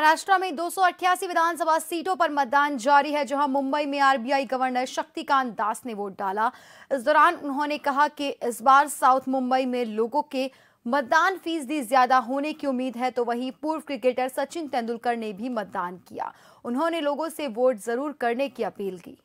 महाराष्ट्र में दो विधानसभा सीटों पर मतदान जारी है जहां मुंबई में आरबीआई गवर्नर शक्तिकांत दास ने वोट डाला इस दौरान उन्होंने कहा कि इस बार साउथ मुंबई में लोगों के मतदान फीसदी ज्यादा होने की उम्मीद है तो वहीं पूर्व क्रिकेटर सचिन तेंदुलकर ने भी मतदान किया उन्होंने लोगों से वोट जरूर करने की अपील की